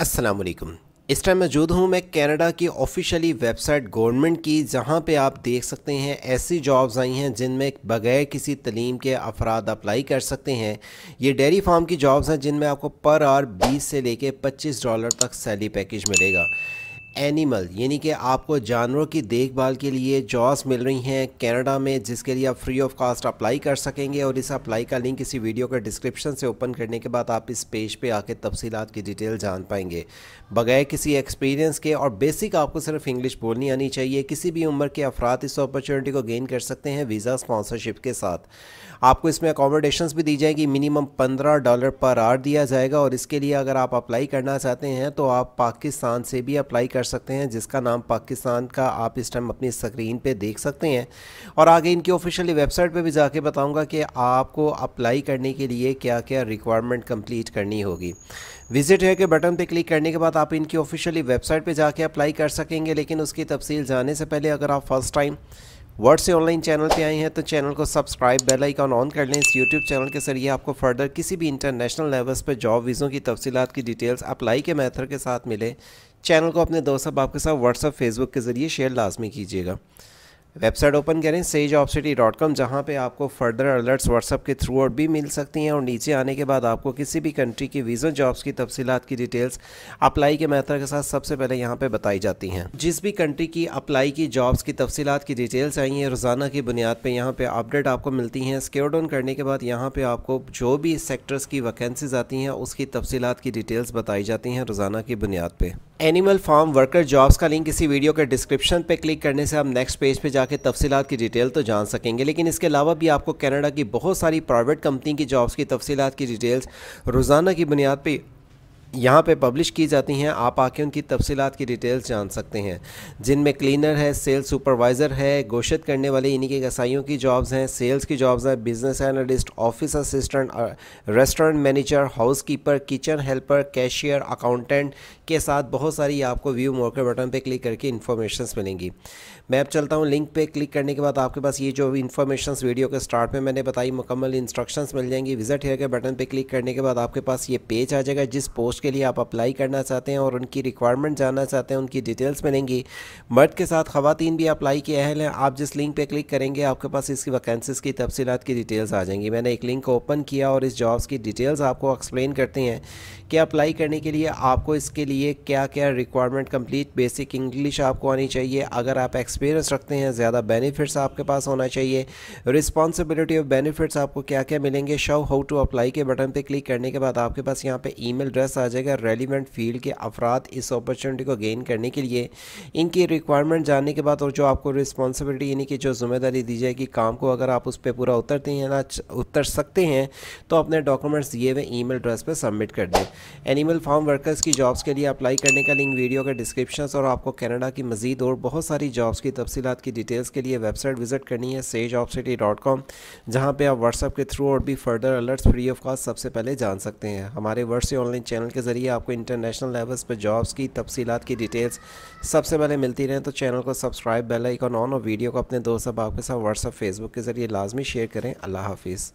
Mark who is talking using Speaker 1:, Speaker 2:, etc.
Speaker 1: असलकम इस टाइम मौजूद हूँ मैं कनाडा की ऑफिशियली वेबसाइट गवर्नमेंट की जहाँ पे आप देख सकते हैं ऐसी जॉब्स आई हैं जिनमें बगैर किसी तलीम के अफराद अप्लाई कर सकते हैं ये डेयरी फार्म की जॉब्स हैं जिनमें आपको पर आर 20 से लेके 25 डॉलर तक सैली पैकेज मिलेगा एनिमल यानी कि आपको जानवरों की देखभाल के लिए जॉब्स मिल रही हैं कनाडा में जिसके लिए आप फ्री ऑफ कॉस्ट अप्लाई कर सकेंगे और इस अप्लाई का लिंक इसी वीडियो का डिस्क्रिप्शन से ओपन करने के बाद आप इस पेज पे आके तफसीलात की डिटेल जान पाएंगे बगैर किसी एक्सपीरियंस के और बेसिक आपको सिर्फ इंग्लिश बोलनी आनी चाहिए किसी भी उम्र के अफराद इस अपॉर्चुनिटी को गेन कर सकते हैं वीज़ा स्पॉन्सरशिप के साथ आपको इसमें अकोमोडेशन भी दी जाएगी मिनिमम पंद्रह डॉलर पर आर दिया जाएगा और इसके लिए अगर आप अप्लाई करना चाहते हैं तो आप पाकिस्तान से भी अप्लाई कर सकते हैं जिसका नाम पाकिस्तान का आप इस टाइम अपनी स्क्रीन पे देख सकते हैं और आगे इनकी ऑफिशियली वेबसाइट पे भी जाके बताऊंगा कि आपको अप्लाई करने के लिए क्या क्या रिक्वायरमेंट कंप्लीट करनी होगी विजिट है के बटन पे क्लिक करने के बाद आप इनकी ऑफिशियली वेबसाइट पे जाके अप्लाई कर सकेंगे लेकिन उसकी तफसील जाने से पहले अगर आप फर्स्ट टाइम वर्ड से ऑनलाइन चैनल पे आए हैं तो चैनल को सब्सक्राइब बेल आइकॉन ऑन कर लें इस यूट्यूब चैनल के जरिए आपको फर्दर किसी भी इंटरनेशनल लेवल्स पर जॉब वीज़ों की तफसीत की डिटेल्स अप्लाई के मैथड के साथ मिले चैनल को अपने दोस्त आपके साथ व्हाट्सअप फेसबुक के ज़रिए शेयर लाजमी कीजिएगा वेबसाइट ओपन करें sage of city dot com जहाँ पर आपको फर्दर अलर्ट्स व्हाट्सअप के थ्रू आउट भी मिल सकती हैं और नीचे आने के बाद आपको किसी भी कंट्री की वीज़ा जॉब्स की तफसीत की डिटेल्स अप्लाई के मैथर के साथ सबसे पहले यहाँ पर बताई जाती हैं जिस भी कंट्री की अप्लाई की जॉब्स की तफसीत की डिटेल्स आई हैं रोज़ाना की बुनियाद पर यहाँ पर अपडेट आपको मिलती हैं स्क्योर डाउन करने के बाद यहाँ पर आपको जो भी सेक्टर्स की वैकेंसीज आती हैं उसकी तफसीत की डिटेल्स बताई जाती हैं रोज़ाना की बुनियाद पर एनिमल फार्म वर्कर जॉब्स का लिंक इसी वीडियो के डिस्क्रिप्शन पे क्लिक करने से आप नेक्स्ट पेज पे जाके तफसीलात की डिटेल तो जान सकेंगे लेकिन इसके अलावा भी आपको कनाडा की बहुत सारी प्राइवेट कंपनी की जॉब्स की तफसीत की डिटेल्स रोज़ाना की बुनियाद पर यहाँ पे पब्लिश की जाती हैं आप आके उनकी तफसीत की डिटेल्स जान सकते हैं जिनमें क्लीनर है सेल्स सुपरवाइज़र है गोशत करने वाले इन्हीं के गसाइयों की जॉब्स हैं सेल्स की जॉब्स हैं business analyst office assistant restaurant manager housekeeper kitchen helper cashier accountant के साथ बहुत सारी आपको व्यू मोर बटन पर क्लिक करके इन्फॉर्मेशन मिलेंगी मैं अब चलता हूँ लिंक पर क्लिक करने के बाद आपके पास ये जो इन्फॉर्मेशन वीडियो के स्टार्ट में मैंने बताई मुकम्मल इंस्ट्रक्शन मिल जाएंगी विजिट हेयर के बटन पर क्लिक करने के बाद आपके पास ये पेज आ जाएगा जिस पोस्ट उसके लिए आप अप्लाई करना चाहते हैं और उनकी रिक्वायरमेंट जानना चाहते हैं उनकी डिटेल्स मिलेंगी मर्द के साथ खातन भी अप्लाई अहल हैं आप जिस लिंक पर क्लिक करेंगे आपके पास इसकी वैकेंसीज़ की तफसीत की डिटेल्स आ जाएंगी मैंने एक लिंक ओपन किया और इस जॉब्स की डिटेल्स आपको एक्सप्लेन करती हैं कि अप्लाई करने के लिए आपको इसके लिए क्या क्या रिक्वायरमेंट कंप्लीट बेसिक इंग्लिश आपको आनी चाहिए अगर आप एक्सपीरियंस रखते हैं ज़्यादा बेनिफिट्स आपके पास होना चाहिए रिस्पॉन्सिबिलिटी और बेनिफिट्स आपको क्या क्या मिलेंगे शव हाउ टू अप्लाई के बटन पर क्लिक करने के बाद आपके पास यहाँ पर ई मेल एड्रेस आ जाएगा रेलिवेंट फील्ड के अफराद इस अपॉर्चुनिटी को गेन करने के लिए इनकी रिक्वायरमेंट जानने के बाद और जो आपको रिस्पॉन्सिबिलिटी यानी कि जो जिम्मेदारी दी जाएगी काम को अगर आप उस पर पूरा उतरते हैं ना उतर सकते हैं तो अपने डॉक्यूमेंट्स दिए हुए ई मेल एड्रेस पर सबमिट कर दें एनिमल फार्म वर्कर्स की जॉब्स के लिए अप्लाई करने का लिंक वीडियो का डिस्क्रिप्शन और आपको कैनेडा की मजीद और बहुत सारी जॉब्स की तफसीत की डिटेल्स के लिए वेबसाइट विजिट करनी है sage of city dot com जहाँ पर आप व्हाट्सएप के थ्रू और भी further alerts free of cost सबसे पहले जान सकते हैं हमारे वर्ष ऑनलाइन चैनल के के ज़रिए आपको इंटरनेशनल लेवल्स पर जॉब्स की तफसीत की डिटेल्स सबसे पहले मिलती रहें तो चैनल को सब्सक्राइब बेल आइकॉन ऑन और वीडियो को अपने दोस्त अहबाब के साथ व्हाट्सअप फेसबुक के ज़रिए लाजमी शेयर करें अल्लाह हाफिज़